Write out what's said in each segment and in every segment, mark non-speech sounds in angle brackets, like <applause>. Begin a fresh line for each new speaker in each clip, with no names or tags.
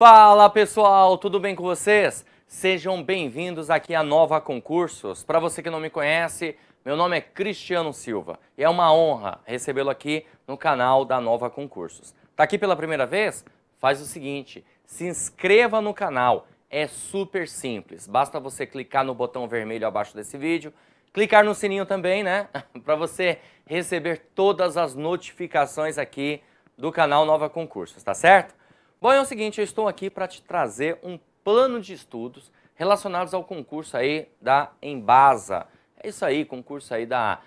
Fala pessoal, tudo bem com vocês? Sejam bem-vindos aqui a Nova Concursos. Para você que não me conhece, meu nome é Cristiano Silva e é uma honra recebê-lo aqui no canal da Nova Concursos. Tá aqui pela primeira vez? Faz o seguinte, se inscreva no canal, é super simples. Basta você clicar no botão vermelho abaixo desse vídeo, clicar no sininho também, né? <laughs> Para você receber todas as notificações aqui do canal Nova Concursos, tá certo? Bom, é o seguinte, eu estou aqui para te trazer um plano de estudos relacionados ao concurso aí da Embasa. É isso aí, concurso aí da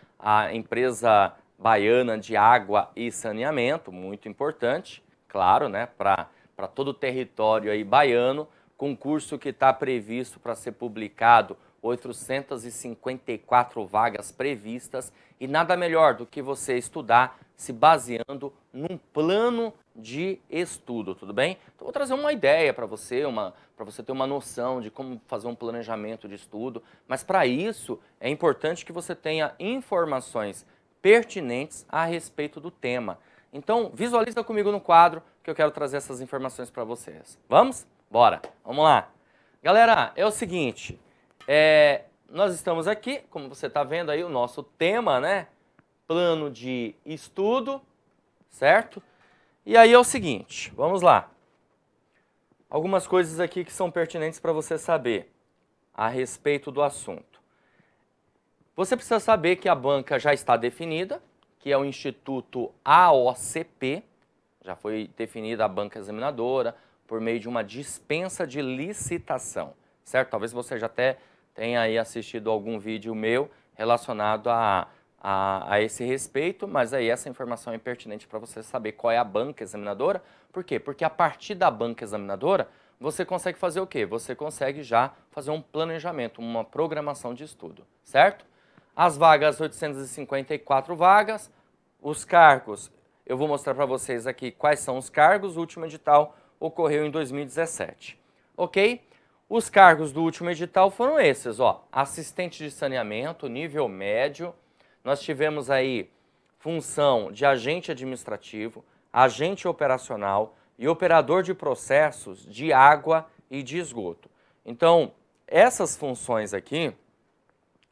empresa baiana de água e saneamento, muito importante, claro, né, para todo o território aí baiano. Concurso que está previsto para ser publicado 854 vagas previstas e nada melhor do que você estudar se baseando num plano de estudo, tudo bem? Então vou trazer uma ideia para você, uma para você ter uma noção de como fazer um planejamento de estudo, mas para isso é importante que você tenha informações pertinentes a respeito do tema. Então, visualiza comigo no quadro que eu quero trazer essas informações para vocês. Vamos? Bora. Vamos lá. Galera, é o seguinte, é, nós estamos aqui, como você está vendo aí, o nosso tema, né? Plano de estudo, certo? E aí é o seguinte, vamos lá. Algumas coisas aqui que são pertinentes para você saber a respeito do assunto. Você precisa saber que a banca já está definida, que é o Instituto AOCP, já foi definida a banca examinadora por meio de uma dispensa de licitação, certo? Talvez você já até tenha aí assistido algum vídeo meu relacionado a a, a esse respeito, mas aí essa informação é pertinente para você saber qual é a banca examinadora. Por quê? Porque a partir da banca examinadora, você consegue fazer o quê? Você consegue já fazer um planejamento, uma programação de estudo, certo? As vagas, 854 vagas. Os cargos, eu vou mostrar para vocês aqui quais são os cargos. O último edital ocorreu em 2017, ok? Os cargos do último edital foram esses, ó. Assistente de saneamento, nível médio, nós tivemos aí função de agente administrativo, agente operacional e operador de processos de água e de esgoto. Então, essas funções aqui,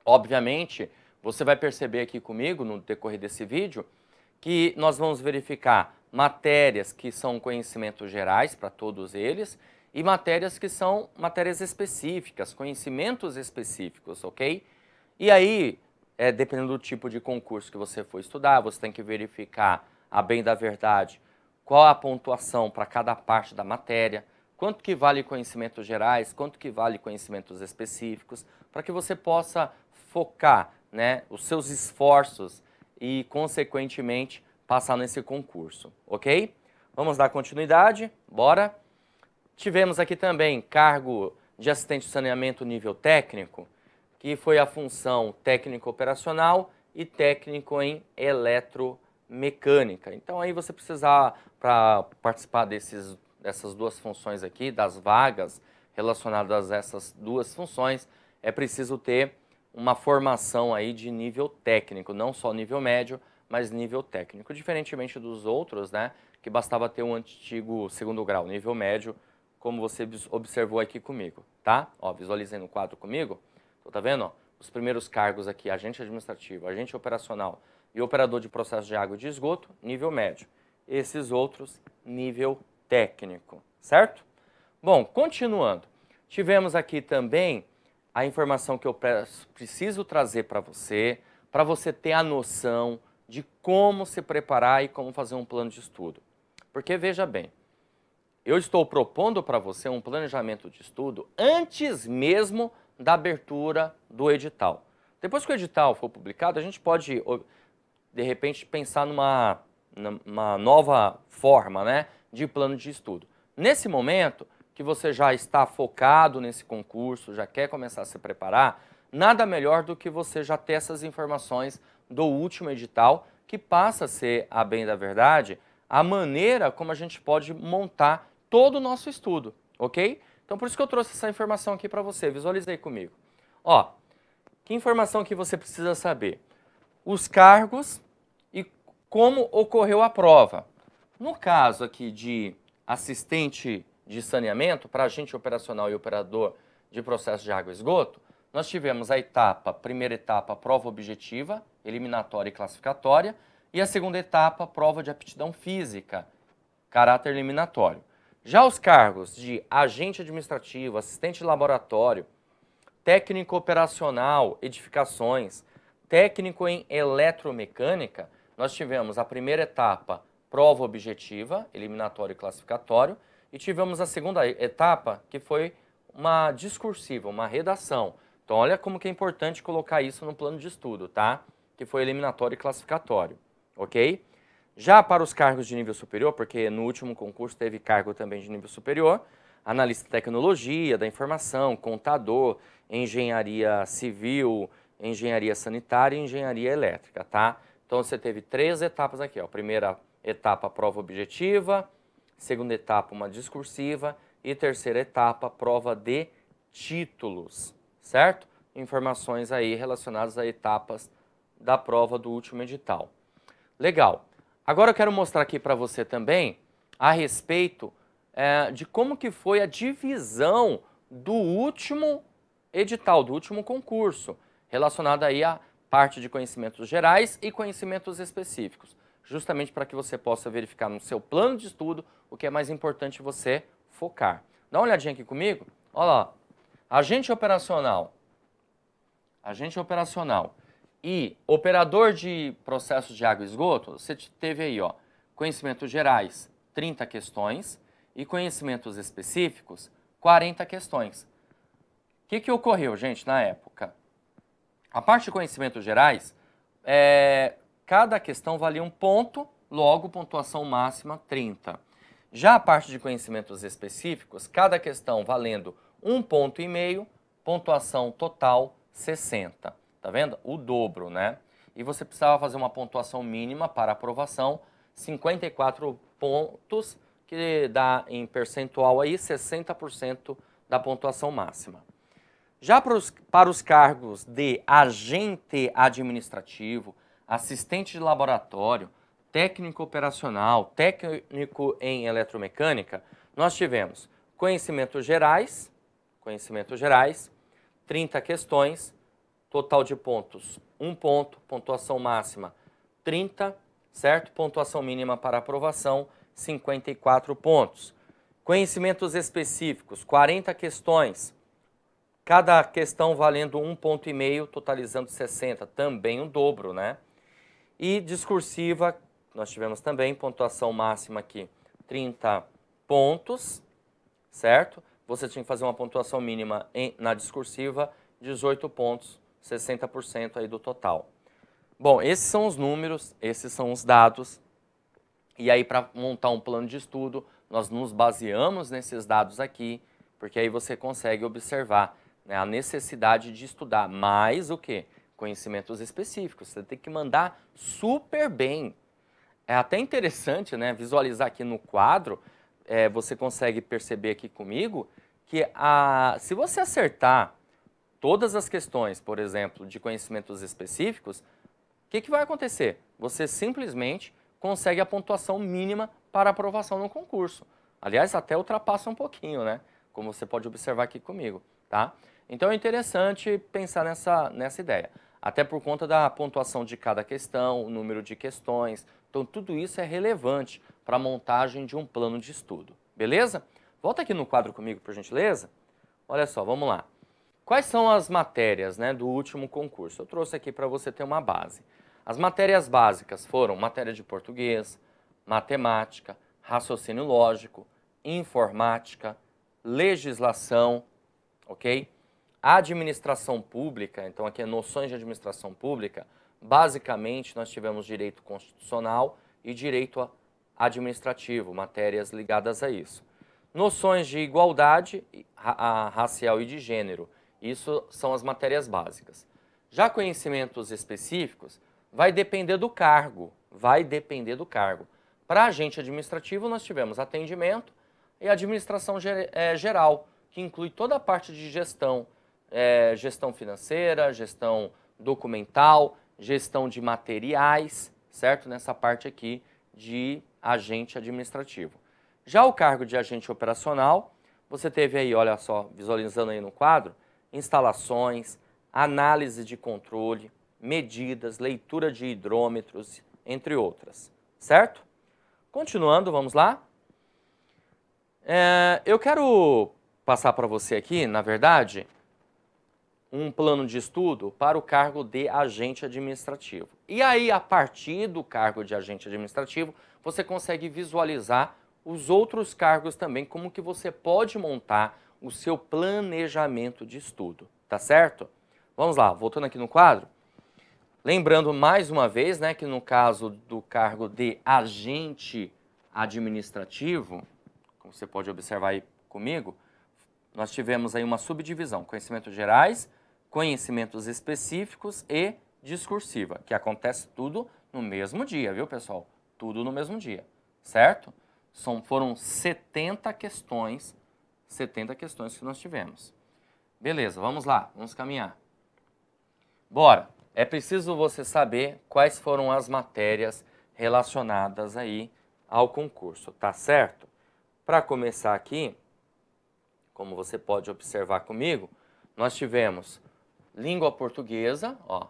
obviamente, você vai perceber aqui comigo no decorrer desse vídeo que nós vamos verificar matérias que são conhecimentos gerais para todos eles e matérias que são matérias específicas, conhecimentos específicos, ok? E aí, é, dependendo do tipo de concurso que você for estudar, você tem que verificar, a bem da verdade, qual a pontuação para cada parte da matéria, quanto que vale conhecimentos gerais, quanto que vale conhecimentos específicos, para que você possa focar né, os seus esforços e, consequentemente, passar nesse concurso, ok? Vamos dar continuidade, bora? Tivemos aqui também cargo de assistente de saneamento nível técnico, que foi a função técnico-operacional e técnico em eletromecânica. Então aí você precisar, para participar desses, dessas duas funções aqui, das vagas relacionadas a essas duas funções, é preciso ter uma formação aí de nível técnico, não só nível médio, mas nível técnico. Diferentemente dos outros, né, que bastava ter um antigo segundo grau, nível médio, como você observou aqui comigo, tá? Ó, visualizei no quadro comigo. Então, tá vendo? os primeiros cargos aqui, agente administrativo, agente operacional e operador de processo de água e de esgoto, nível médio. Esses outros, nível técnico, certo? Bom, continuando. Tivemos aqui também a informação que eu preciso trazer para você, para você ter a noção de como se preparar e como fazer um plano de estudo. Porque veja bem, eu estou propondo para você um planejamento de estudo antes mesmo da abertura do edital. Depois que o edital for publicado, a gente pode, de repente, pensar numa, numa nova forma né, de plano de estudo. Nesse momento que você já está focado nesse concurso, já quer começar a se preparar, nada melhor do que você já ter essas informações do último edital, que passa a ser, a bem da verdade, a maneira como a gente pode montar todo o nosso estudo, ok? Então por isso que eu trouxe essa informação aqui para você. Visualize aí comigo. Ó, que informação que você precisa saber? Os cargos e como ocorreu a prova. No caso aqui de assistente de saneamento, para agente operacional e operador de processo de água e esgoto, nós tivemos a etapa, primeira etapa, prova objetiva, eliminatória e classificatória, e a segunda etapa, prova de aptidão física, caráter eliminatório. Já os cargos de agente administrativo, assistente de laboratório, técnico operacional, edificações, técnico em eletromecânica, nós tivemos a primeira etapa, prova objetiva, eliminatório e classificatório, e tivemos a segunda etapa, que foi uma discursiva, uma redação. Então, olha como que é importante colocar isso no plano de estudo, tá? Que foi eliminatório e classificatório, ok? Já para os cargos de nível superior, porque no último concurso teve cargo também de nível superior, analista de tecnologia, da informação, contador, engenharia civil, engenharia sanitária e engenharia elétrica, tá? Então você teve três etapas aqui, ó. Primeira etapa, prova objetiva, segunda etapa, uma discursiva e terceira etapa, prova de títulos, certo? Informações aí relacionadas a etapas da prova do último edital. Legal. Agora eu quero mostrar aqui para você também a respeito é, de como que foi a divisão do último edital, do último concurso, relacionado aí à parte de conhecimentos gerais e conhecimentos específicos, justamente para que você possa verificar no seu plano de estudo o que é mais importante você focar. Dá uma olhadinha aqui comigo. Olha lá. Agente operacional. Agente operacional. E operador de processos de água e esgoto, você teve aí, ó, conhecimentos gerais, 30 questões, e conhecimentos específicos, 40 questões. O que, que ocorreu, gente, na época? A parte de conhecimentos gerais, é, cada questão valia um ponto, logo pontuação máxima 30. Já a parte de conhecimentos específicos, cada questão valendo um ponto e meio, pontuação total 60. Tá vendo? O dobro, né? E você precisava fazer uma pontuação mínima para aprovação, 54 pontos, que dá em percentual aí 60% da pontuação máxima. Já para os, para os cargos de agente administrativo, assistente de laboratório, técnico operacional, técnico em eletromecânica, nós tivemos conhecimentos gerais, conhecimentos gerais, 30 questões, total de pontos, um ponto, pontuação máxima 30, certo? Pontuação mínima para aprovação, 54 pontos. Conhecimentos específicos, 40 questões, cada questão valendo um ponto e meio, totalizando 60, também o um dobro, né? E discursiva, nós tivemos também pontuação máxima aqui, 30 pontos, certo? Você tinha que fazer uma pontuação mínima em, na discursiva, 18 pontos, 60% aí do total. Bom, esses são os números, esses são os dados. E aí, para montar um plano de estudo, nós nos baseamos nesses dados aqui, porque aí você consegue observar né, a necessidade de estudar mais o que? Conhecimentos específicos. Você tem que mandar super bem. É até interessante né, visualizar aqui no quadro, é, você consegue perceber aqui comigo, que a, se você acertar todas as questões, por exemplo, de conhecimentos específicos, o que, que vai acontecer? Você simplesmente consegue a pontuação mínima para aprovação no concurso. Aliás, até ultrapassa um pouquinho, né? Como você pode observar aqui comigo, tá? Então é interessante pensar nessa, nessa ideia. Até por conta da pontuação de cada questão, o número de questões. Então tudo isso é relevante para a montagem de um plano de estudo, beleza? Volta aqui no quadro comigo, por gentileza. Olha só, vamos lá. Quais são as matérias né, do último concurso? Eu trouxe aqui para você ter uma base. As matérias básicas foram matéria de português, matemática, raciocínio lógico, informática, legislação, ok? Administração pública, então aqui é noções de administração pública, basicamente nós tivemos direito constitucional e direito administrativo, matérias ligadas a isso. Noções de igualdade racial e de gênero, isso são as matérias básicas. Já conhecimentos específicos vai depender do cargo, vai depender do cargo. Para agente administrativo, nós tivemos atendimento e administração é, geral, que inclui toda a parte de gestão, é, gestão financeira, gestão documental, gestão de materiais, certo? Nessa parte aqui de agente administrativo. Já o cargo de agente operacional, você teve aí, olha só, visualizando aí no quadro, instalações, análise de controle, medidas, leitura de hidrômetros, entre outras. Certo? Continuando, vamos lá? É, eu quero passar para você aqui, na verdade, um plano de estudo para o cargo de agente administrativo. E aí, a partir do cargo de agente administrativo, você consegue visualizar os outros cargos também, como que você pode montar o seu planejamento de estudo, tá certo? Vamos lá, voltando aqui no quadro. Lembrando mais uma vez, né, que no caso do cargo de agente administrativo, como você pode observar aí comigo, nós tivemos aí uma subdivisão, conhecimentos gerais, conhecimentos específicos e discursiva, que acontece tudo no mesmo dia, viu, pessoal? Tudo no mesmo dia, certo? São, foram 70 questões 70 questões que nós tivemos. Beleza, vamos lá, vamos caminhar. Bora! É preciso você saber quais foram as matérias relacionadas aí ao concurso, tá certo? Para começar aqui, como você pode observar comigo, nós tivemos língua portuguesa, ó,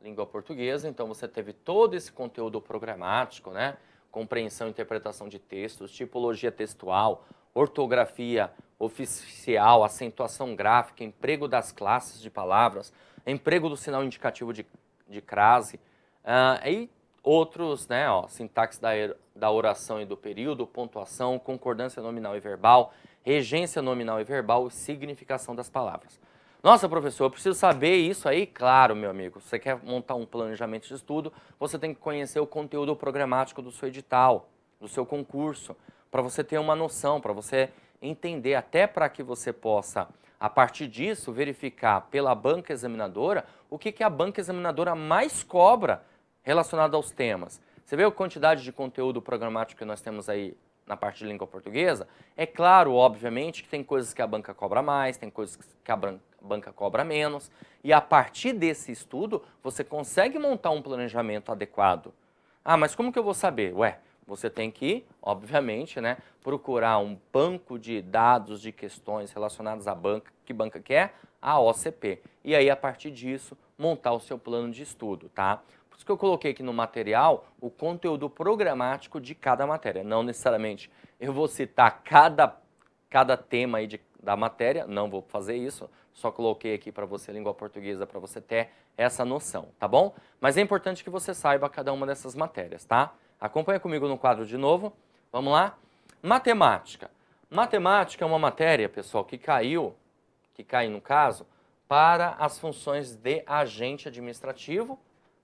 língua portuguesa, então você teve todo esse conteúdo programático, né? Compreensão e interpretação de textos, tipologia textual, ortografia oficial, acentuação gráfica, emprego das classes de palavras, emprego do sinal indicativo de, de crase, uh, e outros, né, ó, sintaxe da, er, da oração e do período, pontuação, concordância nominal e verbal, regência nominal e verbal, significação das palavras. Nossa, professor, eu preciso saber isso aí? Claro, meu amigo. Você quer montar um planejamento de estudo, você tem que conhecer o conteúdo programático do seu edital, do seu concurso para você ter uma noção, para você entender, até para que você possa, a partir disso, verificar pela banca examinadora o que, que a banca examinadora mais cobra relacionado aos temas. Você vê a quantidade de conteúdo programático que nós temos aí na parte de língua portuguesa? É claro, obviamente, que tem coisas que a banca cobra mais, tem coisas que a banca cobra menos. E a partir desse estudo, você consegue montar um planejamento adequado. Ah, mas como que eu vou saber? Ué, você tem que, obviamente, né, procurar um banco de dados de questões relacionadas à banca, que banca que é? A OCP. E aí, a partir disso, montar o seu plano de estudo, tá? Por isso que eu coloquei aqui no material o conteúdo programático de cada matéria. Não necessariamente eu vou citar cada, cada tema aí de, da matéria, não vou fazer isso, só coloquei aqui para você, língua portuguesa, para você ter essa noção, tá bom? Mas é importante que você saiba cada uma dessas matérias, tá? Acompanha comigo no quadro de novo. Vamos lá? Matemática. Matemática é uma matéria, pessoal, que caiu, que cai no caso, para as funções de agente administrativo,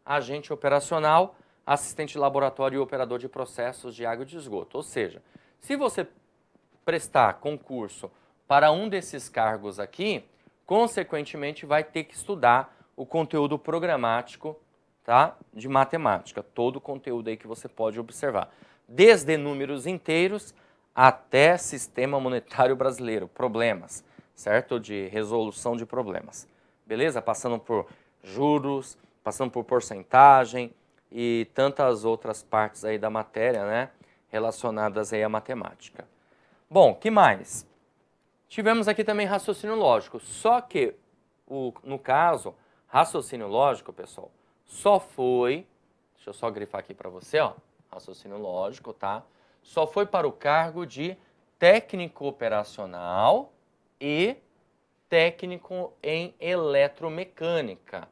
agente operacional, assistente de laboratório e operador de processos de água e de esgoto. Ou seja, se você prestar concurso para um desses cargos aqui, consequentemente vai ter que estudar o conteúdo programático tá? de matemática, todo o conteúdo aí que você pode observar. Desde números inteiros até sistema monetário brasileiro, problemas, certo? De resolução de problemas. Beleza? Passando por juros, passando por porcentagem e tantas outras partes aí da matéria, né? Relacionadas aí à matemática. Bom, que mais? Tivemos aqui também raciocínio lógico, só que o, no caso, raciocínio lógico, pessoal, só foi, deixa eu só grifar aqui para você, ó, raciocínio lógico, tá? Só foi para o cargo de técnico operacional e técnico em eletromecânica.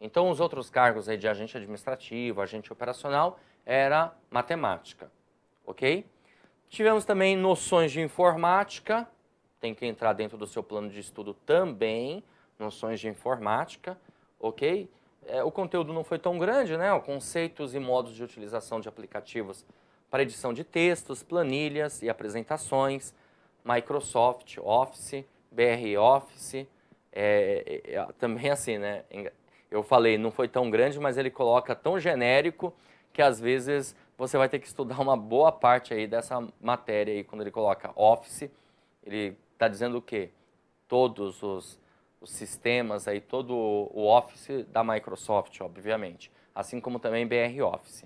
Então, os outros cargos aí de agente administrativo, agente operacional, era matemática, ok? Tivemos também noções de informática, tem que entrar dentro do seu plano de estudo também, noções de informática, ok? é, o conteúdo não foi tão grande, né? Conceitos e modos de utilização de aplicativos para edição de textos, planilhas e apresentações, Microsoft Office, BR Office, é, é, é também assim, né? Eu falei, não foi tão grande, mas ele coloca tão genérico que às vezes você vai ter que estudar uma boa parte aí dessa matéria aí quando ele coloca Office. Ele está dizendo o quê? Todos os os sistemas aí todo o Office da Microsoft, obviamente, assim como também BR Office.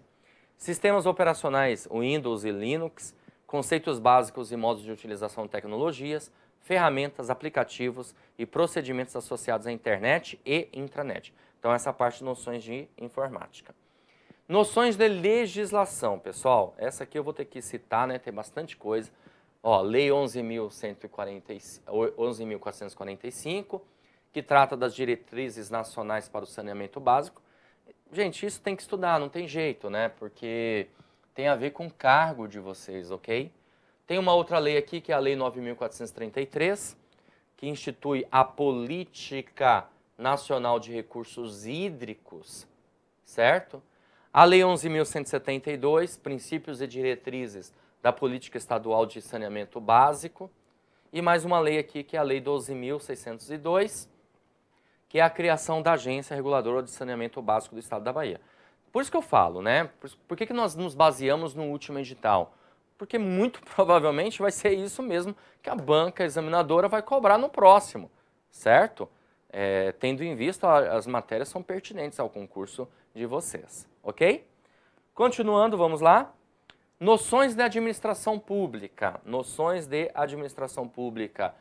Sistemas operacionais Windows e Linux, conceitos básicos e modos de utilização de tecnologias, ferramentas, aplicativos e procedimentos associados à internet e intranet. Então essa parte de noções de informática. Noções de legislação, pessoal. Essa aqui eu vou ter que citar, né? Tem bastante coisa. Ó, Lei 11.445, 11 que trata das diretrizes nacionais para o saneamento básico. Gente, isso tem que estudar, não tem jeito, né? Porque tem a ver com o cargo de vocês, ok? Tem uma outra lei aqui, que é a Lei 9.433, que institui a Política Nacional de Recursos Hídricos, certo? A Lei 11.172, Princípios e Diretrizes da Política Estadual de Saneamento Básico. E mais uma lei aqui, que é a Lei 12.602, que é a criação da Agência Reguladora de Saneamento Básico do Estado da Bahia. Por isso que eu falo, né? Por, por que, que nós nos baseamos no último edital? Porque muito <laughs> provavelmente vai ser isso mesmo que a banca examinadora vai cobrar no próximo, certo? É, tendo em vista as matérias são pertinentes ao concurso de vocês, ok? Continuando, vamos lá. Noções de administração pública. Noções de administração pública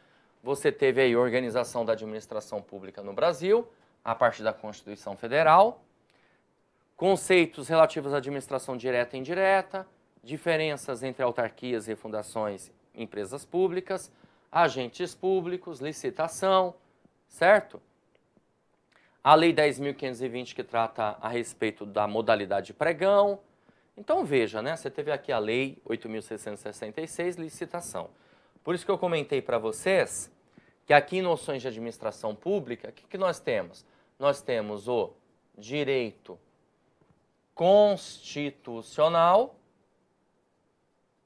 você teve aí organização da administração pública no Brasil, a partir da Constituição Federal, conceitos relativos à administração direta e indireta, diferenças entre autarquias, refundações, empresas públicas, agentes públicos, licitação, certo? A Lei 10.520 que trata a respeito da modalidade pregão. Então veja, né? Você teve aqui a Lei 8.666, licitação. Por isso que eu comentei para vocês que aqui em noções de administração pública, o que, que nós temos? Nós temos o direito constitucional,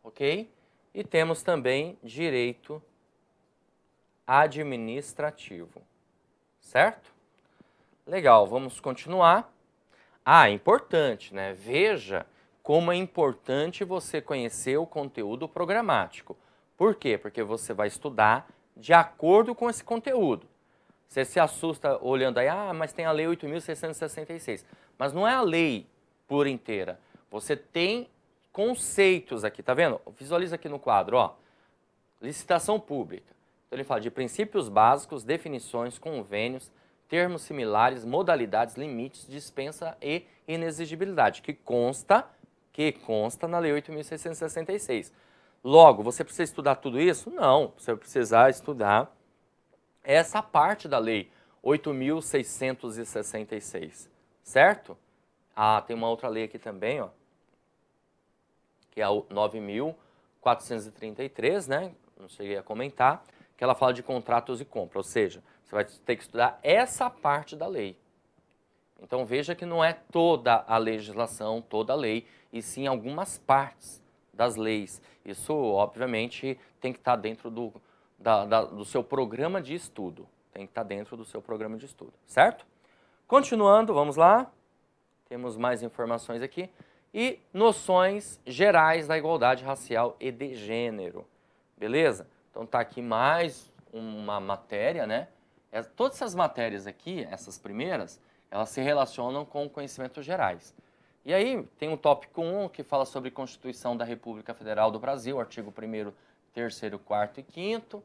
ok? E temos também direito administrativo, certo? Legal, vamos continuar. Ah, é importante, né? Veja como é importante você conhecer o conteúdo programático. Por quê? Porque você vai estudar de acordo com esse conteúdo. Você se assusta olhando aí, ah, mas tem a Lei 8.666. Mas não é a lei por inteira. Você tem conceitos aqui, tá vendo? Visualiza aqui no quadro, ó. Licitação pública. Então ele fala de princípios básicos, definições, convênios, termos similares, modalidades, limites, dispensa e inexigibilidade, que consta, que consta na Lei 8.666. Logo, você precisa estudar tudo isso? Não, você vai precisar estudar essa parte da lei 8.666, certo? Ah, tem uma outra lei aqui também, ó, que é a 9.433, né? Não cheguei a comentar, que ela fala de contratos e compra, ou seja, você vai ter que estudar essa parte da lei. Então veja que não é toda a legislação, toda a lei, e sim algumas partes das leis. Isso, obviamente, tem que estar dentro do, da, da, do seu programa de estudo. Tem que estar dentro do seu programa de estudo, certo? Continuando, vamos lá. Temos mais informações aqui. E noções gerais da igualdade racial e de gênero. Beleza? Então tá aqui mais uma matéria, né? É, todas essas matérias aqui, essas primeiras, elas se relacionam com conhecimentos gerais. E aí tem um tópico 1 que fala sobre Constituição da República Federal do Brasil, artigo 1 terceiro, quarto e quinto,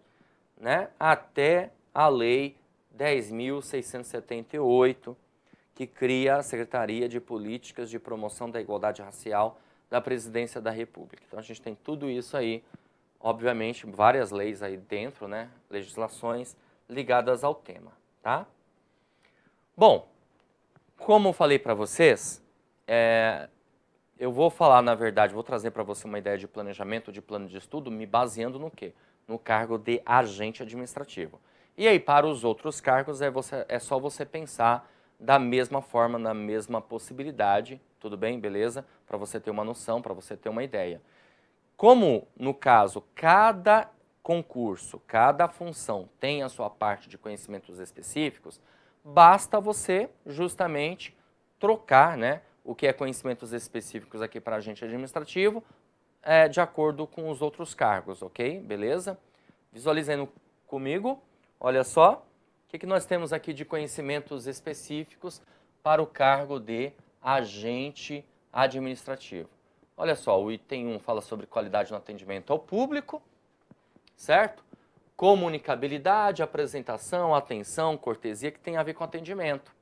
né, até a Lei 10.678, que cria a Secretaria de Políticas de Promoção da Igualdade Racial da Presidência da República. Então a gente tem tudo isso aí, obviamente, várias leis aí dentro, né, legislações ligadas ao tema, tá? Bom, como eu falei para vocês, é, eu vou falar, na verdade, vou trazer para você uma ideia de planejamento, de plano de estudo, me baseando no quê? No cargo de agente administrativo. E aí, para os outros cargos, é, você, é só você pensar da mesma forma, na mesma possibilidade, tudo bem, beleza? Para você ter uma noção, para você ter uma ideia. Como, no caso, cada concurso, cada função tem a sua parte de conhecimentos específicos, basta você justamente trocar, né? o que é conhecimentos específicos aqui para agente administrativo, é, de acordo com os outros cargos, ok? Beleza? Visualizando comigo, olha só, o que, que nós temos aqui de conhecimentos específicos para o cargo de agente administrativo? Olha só, o item 1 fala sobre qualidade no atendimento ao público, certo? Comunicabilidade, apresentação, atenção, cortesia, que tem a ver com atendimento,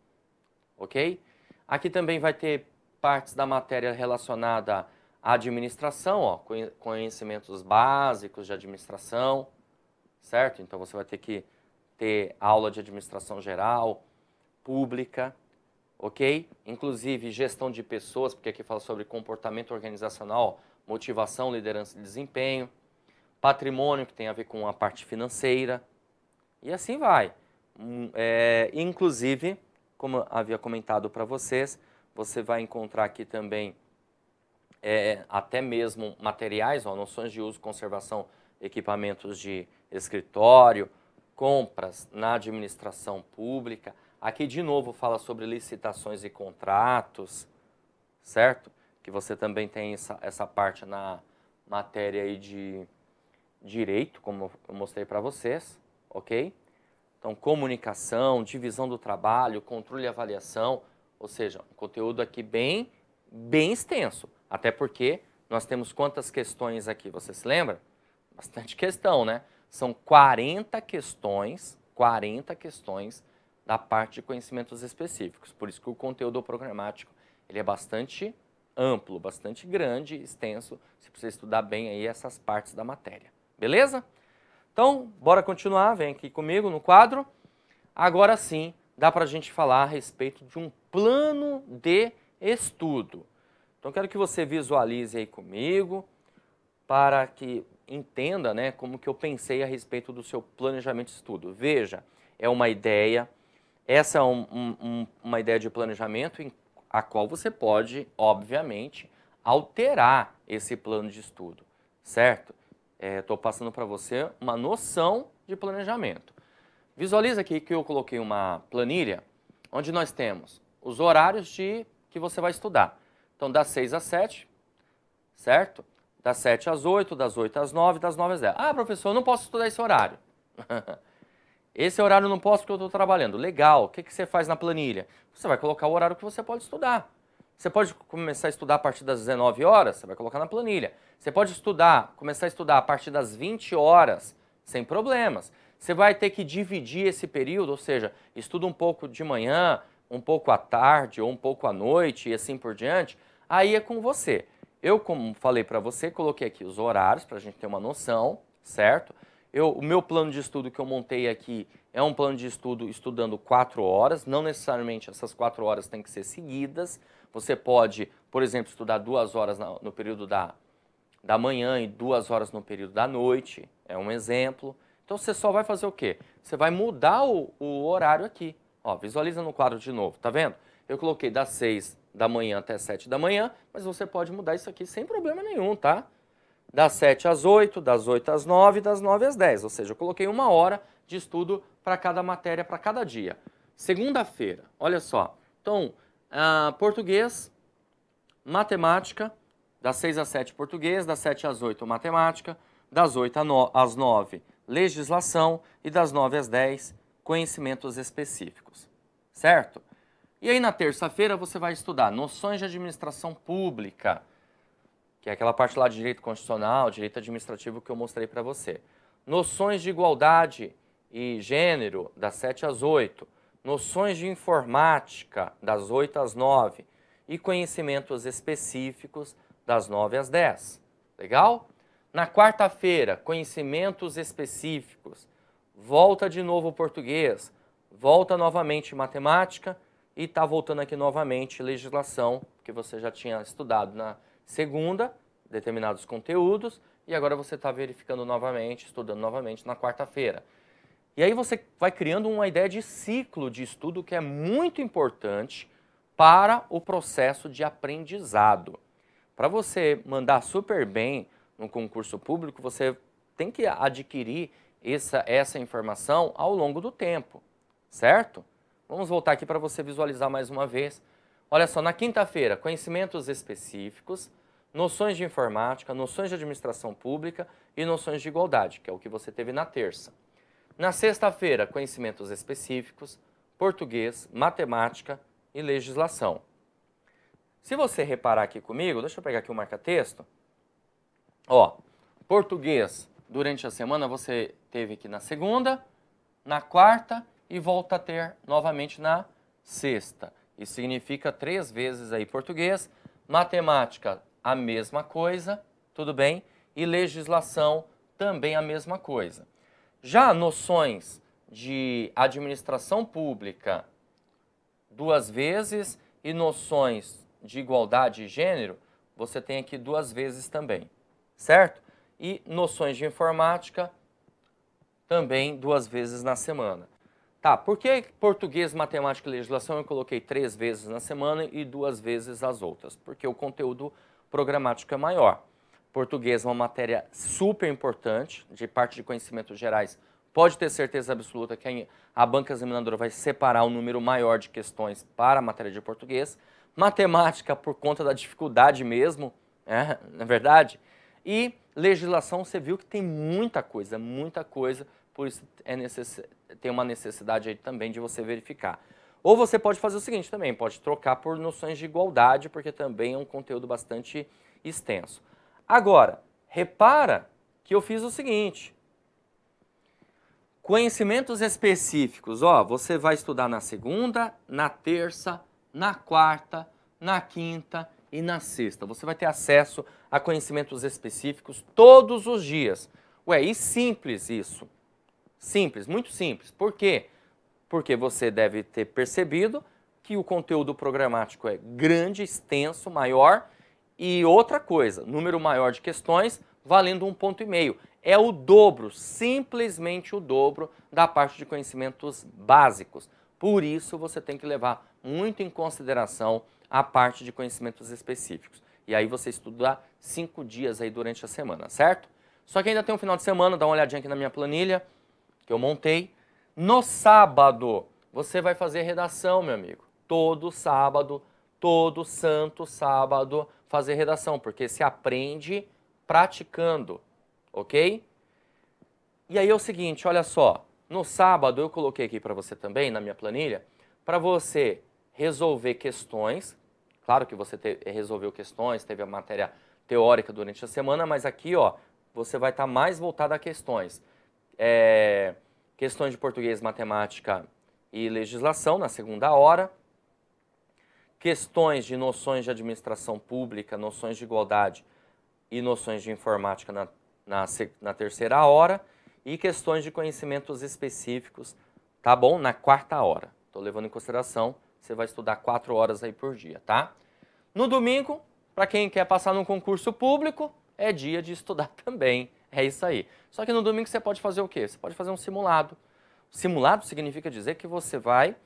ok? Aqui também vai ter partes da matéria relacionada à administração, ó, conhecimentos básicos de administração, certo? Então você vai ter que ter aula de administração geral, pública, ok? Inclusive gestão de pessoas, porque aqui fala sobre comportamento organizacional, motivação, liderança e desempenho, patrimônio, que tem a ver com a parte financeira, e assim vai. Hum, é, inclusive, como havia comentado para vocês, você vai encontrar aqui também é, até mesmo materiais, ó, noções de uso, conservação, equipamentos de escritório, compras na administração pública. Aqui de novo fala sobre licitações e contratos, certo? Que você também tem essa, essa parte na matéria aí de direito, como eu mostrei para vocês, ok? Então, comunicação, divisão do trabalho, controle e avaliação, ou seja, um conteúdo aqui bem, bem extenso. Até porque nós temos quantas questões aqui, você se lembra? Bastante questão, né? São 40 questões, 40 questões da parte de conhecimentos específicos. Por isso que o conteúdo programático ele é bastante amplo, bastante grande, extenso. Você precisa estudar bem aí essas partes da matéria. Beleza? Então, bora continuar, vem aqui comigo no quadro. Agora sim, dá para a gente falar a respeito de um plano de estudo. Então, quero que você visualize aí comigo para que entenda né, como que eu pensei a respeito do seu planejamento de estudo. Veja, é uma ideia, essa é um, um, uma ideia de planejamento em, a qual você pode, obviamente, alterar esse plano de estudo, certo? Estou é, passando para você uma noção de planejamento. Visualiza aqui que eu coloquei uma planilha onde nós temos os horários de que você vai estudar. Então, das 6 às 7, certo? Das 7 às 8, das 8 às 9, das 9 às 10. Ah, professor, eu não posso estudar esse horário. <laughs> esse horário eu não posso porque eu estou trabalhando. Legal, o que, que você faz na planilha? Você vai colocar o horário que você pode estudar. Você pode começar a estudar a partir das 19 horas, você vai colocar na planilha. Você pode estudar, começar a estudar a partir das 20 horas, sem problemas. Você vai ter que dividir esse período, ou seja, estuda um pouco de manhã, um pouco à tarde ou um pouco à noite e assim por diante. Aí é com você. Eu, como falei para você, coloquei aqui os horários para a gente ter uma noção, certo? Eu, o meu plano de estudo que eu montei aqui é um plano de estudo estudando quatro horas, não necessariamente essas quatro horas têm que ser seguidas, você pode, por exemplo, estudar duas horas no período da, da manhã e duas horas no período da noite, é um exemplo. Então você só vai fazer o quê? Você vai mudar o, o horário aqui. Ó, visualiza no quadro de novo, tá vendo? Eu coloquei das 6 da manhã até 7 da manhã, mas você pode mudar isso aqui sem problema nenhum, tá? Das 7 às 8, das 8 às 9, das 9 às 10. Ou seja, eu coloquei uma hora de estudo para cada matéria, para cada dia. Segunda-feira, olha só. Então, ah, português, matemática, das 6 às 7 português, das 7 às 8 matemática, das 8 às 9 legislação e das 9 às 10 conhecimentos específicos, certo? E aí na terça-feira você vai estudar noções de administração pública, que é aquela parte lá de direito constitucional, direito administrativo que eu mostrei para você. Noções de igualdade e gênero, das 7 às 8 noções de informática, das 8 às 9, e conhecimentos específicos, das 9 às 10. Legal? Na quarta-feira, conhecimentos específicos, volta de novo o português, volta novamente matemática e está voltando aqui novamente legislação, que você já tinha estudado na segunda, determinados conteúdos, e agora você está verificando novamente, estudando novamente na quarta-feira. E aí você vai criando uma ideia de ciclo de estudo que é muito importante para o processo de aprendizado. Para você mandar super bem no concurso público, você tem que adquirir essa, essa informação ao longo do tempo, certo? Vamos voltar aqui para você visualizar mais uma vez. Olha só, na quinta-feira, conhecimentos específicos, noções de informática, noções de administração pública e noções de igualdade, que é o que você teve na terça. Na sexta-feira, conhecimentos específicos, português, matemática e legislação. Se você reparar aqui comigo, deixa eu pegar aqui o marca-texto. Ó, português, durante a semana você teve aqui na segunda, na quarta e volta a ter novamente na sexta. Isso significa três vezes aí português. Matemática, a mesma coisa, tudo bem? E legislação, também a mesma coisa. Já noções de administração pública duas vezes e noções de igualdade de gênero, você tem aqui duas vezes também, certo? E noções de informática também duas vezes na semana. Tá, por que português, matemática e legislação eu coloquei três vezes na semana e duas vezes as outras? Porque o conteúdo programático é maior. Português é uma matéria super importante, de parte de conhecimentos gerais. Pode ter certeza absoluta que a banca examinadora vai separar um número maior de questões para a matéria de português. Matemática, por conta da dificuldade mesmo, é, na verdade. E legislação, você viu que tem muita coisa, muita coisa, por isso é necess... tem uma necessidade aí também de você verificar. Ou você pode fazer o seguinte também, pode trocar por noções de igualdade, porque também é um conteúdo bastante extenso. Agora, repara que eu fiz o seguinte. Conhecimentos específicos, ó, você vai estudar na segunda, na terça, na quarta, na quinta e na sexta. Você vai ter acesso a conhecimentos específicos todos os dias. Ué, e simples isso. Simples, muito simples. Por quê? Porque você deve ter percebido que o conteúdo programático é grande, extenso, maior e outra coisa, número maior de questões valendo um ponto e meio. É o dobro, simplesmente o dobro da parte de conhecimentos básicos. Por isso você tem que levar muito em consideração a parte de conhecimentos específicos. E aí você estuda cinco dias aí durante a semana, certo? Só que ainda tem um final de semana, dá uma olhadinha aqui na minha planilha que eu montei. No sábado você vai fazer redação, meu amigo. Todo sábado, todo santo sábado fazer redação, porque se aprende praticando, ok? E aí é o seguinte, olha só, no sábado eu coloquei aqui para você também, na minha planilha, para você resolver questões, claro que você te, resolveu questões, teve a matéria teórica durante a semana, mas aqui ó, você vai estar tá mais voltado a questões. É, questões de português, matemática e legislação na segunda hora, questões de noções de administração pública, noções de igualdade e noções de informática na, na, na terceira hora e questões de conhecimentos específicos, tá bom? Na quarta hora. Estou levando em consideração, você vai estudar quatro horas aí por dia, tá? No domingo, para quem quer passar num concurso público, é dia de estudar <laughs> também. É isso aí. Só que no domingo você pode fazer o quê? Você pode fazer um simulado. Simulado significa dizer que você vai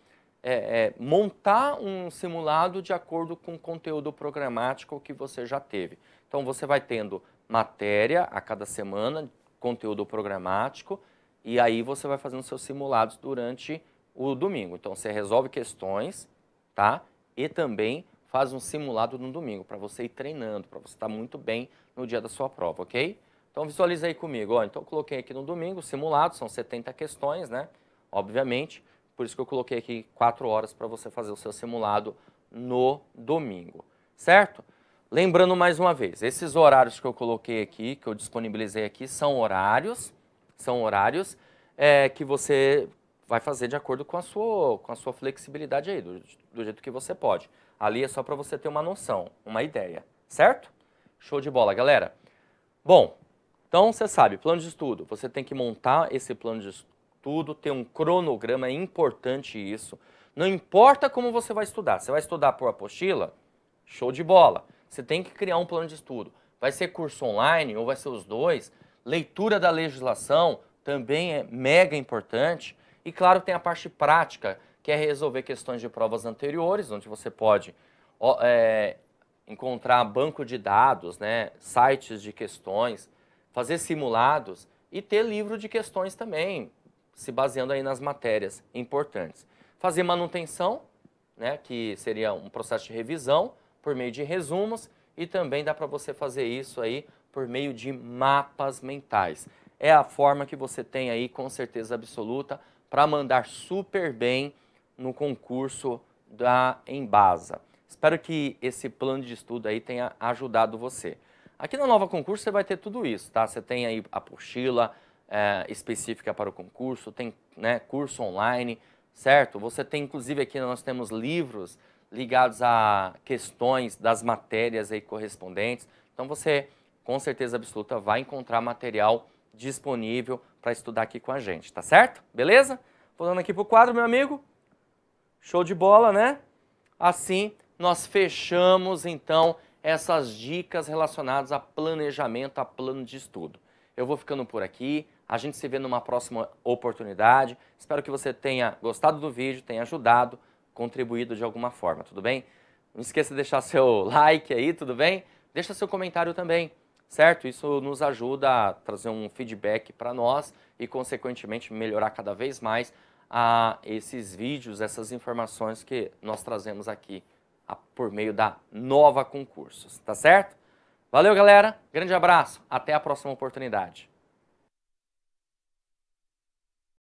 é, é, montar um simulado de acordo com o conteúdo programático que você já teve. Então, você vai tendo matéria a cada semana, conteúdo programático, e aí você vai fazendo seus simulados durante o domingo. Então, você resolve questões, tá? E também faz um simulado no domingo, para você ir treinando, para você estar tá muito bem no dia da sua prova, ok? Então, visualize aí comigo. Ó, então, coloquei aqui no domingo, simulado, são 70 questões, né? Obviamente. Por isso que eu coloquei aqui 4 horas para você fazer o seu simulado no domingo, certo? Lembrando mais uma vez, esses horários que eu coloquei aqui, que eu disponibilizei aqui, são horários, são horários é, que você vai fazer de acordo com a sua, com a sua flexibilidade aí, do, do jeito que você pode. Ali é só para você ter uma noção, uma ideia, certo? Show de bola, galera. Bom, então você sabe, plano de estudo, você tem que montar esse plano de estudo tudo, ter um cronograma, é importante isso. Não importa como você vai estudar, você vai estudar por apostila? Show de bola. Você tem que criar um plano de estudo. Vai ser curso online ou vai ser os dois? Leitura da legislação também é mega importante. E claro, tem a parte prática, que é resolver questões de provas anteriores, onde você pode é, encontrar banco de dados, né, sites de questões, fazer simulados e ter livro de questões também se baseando aí nas matérias importantes. Fazer manutenção, né, que seria um processo de revisão por meio de resumos e também dá para você fazer isso aí por meio de mapas mentais. É a forma que você tem aí com certeza absoluta para mandar super bem no concurso da Embasa. Espero que esse plano de estudo aí tenha ajudado você. Aqui na Nova Concurso você vai ter tudo isso, tá? Você tem aí a apostila, é, específica para o concurso, tem né, curso online, certo? Você tem, inclusive, aqui nós temos livros ligados a questões das matérias aí correspondentes. Então você, com certeza absoluta, vai encontrar material disponível para estudar aqui com a gente, tá certo? Beleza? Voltando aqui para o quadro, meu amigo. Show de bola, né? Assim, nós fechamos, então, essas dicas relacionadas a planejamento, a plano de estudo. Eu vou ficando por aqui. A gente se vê numa próxima oportunidade. Espero que você tenha gostado do vídeo, tenha ajudado, contribuído de alguma forma, tudo bem? Não esqueça de deixar <laughs> seu like aí, tudo bem? Deixa seu comentário também, certo? Isso nos ajuda a trazer um feedback para nós e, consequentemente, melhorar cada vez mais a esses vídeos, essas informações que nós trazemos aqui por meio da Nova Concursos, tá certo? Valeu, galera. Grande abraço. Até a próxima oportunidade.